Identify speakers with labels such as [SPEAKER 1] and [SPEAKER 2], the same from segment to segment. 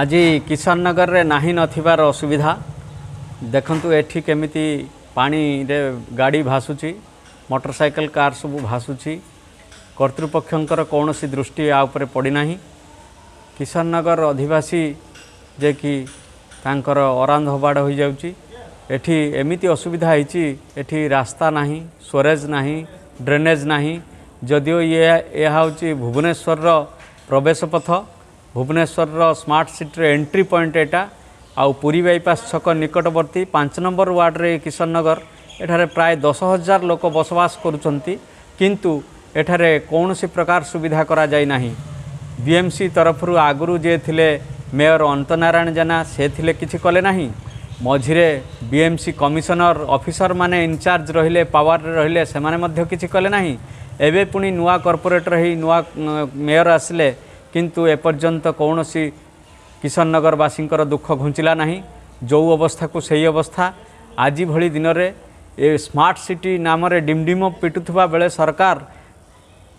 [SPEAKER 1] আজি କିଶନନଗରରେ ନାହିଁ ନଥିବାର ଅସୁବିଧା ଦେଖନ୍ତୁ ଏଠି କେମିତି ପାଣିରେ ଗାଡ଼ି ଭାସୁଛି ମଟରସାଇକେଲ କାର୍ ସବୁ ଭାସୁଛି କର୍ତ୍ତୃପକ୍ଷଙ୍କର କୌଣସି ଦୃଷ୍ଟି ଆ ଉପରେ ପଡ଼ିନାହିଁ କିଶନନଗର ଅଧିବାସୀ ଯେ କି ତାଙ୍କର ଅରାନ୍ଧ ବାଡ଼ ହୋଇଯାଉଛି ଏଠି ଏମିତି ଅସୁବିଧା ହେଇଛି ଏଠି ରାସ୍ତା ନାହିଁ ସ୍ୱରେଜ ନାହିଁ ଡ୍ରେନେଜ୍ ନାହିଁ ଯଦିଓ ଇଏ ଏହା ହେଉଛି ଭୁବନେଶ୍ୱରର ପ୍ରବେଶ ପଥ ଭୁବନେଶ୍ୱରର ସ୍ମାର୍ଟ ସିଟିର ଏଣ୍ଟ୍ରି ପଏଣ୍ଟ ଏଇଟା ଆଉ ପୁରୀ ବାଇପାସ୍ ଛକ ନିକଟବର୍ତ୍ତୀ ପାଞ୍ଚ ନମ୍ବର ୱାର୍ଡ଼ରେ କିଶନନଗର ଏଠାରେ ପ୍ରାୟ ଦଶ ହଜାର ଲୋକ ବସବାସ କରୁଛନ୍ତି କିନ୍ତୁ ଏଠାରେ କୌଣସି ପ୍ରକାର ସୁବିଧା କରାଯାଇନାହିଁ ବିଏମ୍ସି ତରଫରୁ ଆଗରୁ ଯିଏ ଥିଲେ ମେୟର ଅନ୍ତନାରାୟଣ ଜେନା ସେ ଥିଲେ କିଛି କଲେ ନାହିଁ ମଝିରେ ବିଏମ୍ସି କମିଶନର ଅଫିସରମାନେ ଇନଚାର୍ଜ ରହିଲେ ପାୱାରରେ ରହିଲେ ସେମାନେ ମଧ୍ୟ କିଛି କଲେ ନାହିଁ ଏବେ ପୁଣି ନୂଆ କର୍ପୋରେଟର ହେଇ ନୂଆ ମେୟର ଆସିଲେ କିନ୍ତୁ ଏପର୍ଯ୍ୟନ୍ତ କୌଣସି କିଶନନଗରବାସୀଙ୍କର ଦୁଃଖ ଘୁଞ୍ଚିଲା ନାହିଁ ଯେଉଁ ଅବସ୍ଥାକୁ ସେହି ଅବସ୍ଥା ଆଜି ଭଳି ଦିନରେ ଏ ସ୍ମାର୍ଟ ସିଟି ନାମରେ ଡିମ୍ଡିମ ପିଟୁଥିବା ବେଳେ ସରକାର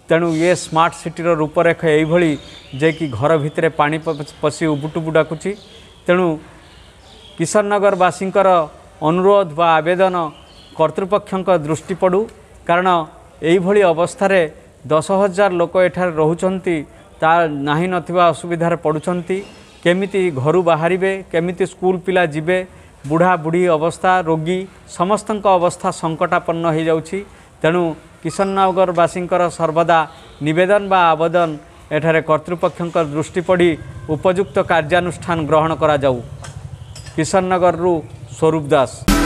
[SPEAKER 1] ତେଣୁ ଏ ସ୍ମାର୍ଟ ସିଟିର ରୂପରେଖ ଏଇଭଳି ଯେ କି ଘର ଭିତରେ ପାଣି ପଶି ଉବୁଟୁବୁ ଡାକୁଛି ତେଣୁ କିଶନନଗରବାସୀଙ୍କର ଅନୁରୋଧ ବା ଆବେଦନ କର୍ତ୍ତୃପକ୍ଷଙ୍କ ଦୃଷ୍ଟି ପଡ଼ୁ କାରଣ ଏଇଭଳି ଅବସ୍ଥାରେ ଦଶ ହଜାର ଲୋକ ଏଠାରେ ରହୁଛନ୍ତି ତା ନାହିଁ ନଥିବା ଅସୁବିଧାରେ ପଡ଼ୁଛନ୍ତି କେମିତି ଘରୁ ବାହାରିବେ କେମିତି ସ୍କୁଲ ପିଲା ଯିବେ ବୁଢ଼ା ବୁଢ଼ୀ ଅବସ୍ଥା ରୋଗୀ ସମସ୍ତଙ୍କ ଅବସ୍ଥା ସଙ୍କଟାପନ୍ନ ହୋଇଯାଉଛି ତେଣୁ କିଶନନଗରବାସୀଙ୍କର ସର୍ବଦା ନିବେଦନ ବା ଆବେଦନ ଏଠାରେ କର୍ତ୍ତୃପକ୍ଷଙ୍କ ଦୃଷ୍ଟି ପଡ଼ି ଉପଯୁକ୍ତ କାର୍ଯ୍ୟାନୁଷ୍ଠାନ ଗ୍ରହଣ କରାଯାଉ କିଶନନଗରରୁ ସ୍ୱରୂପ ଦାସ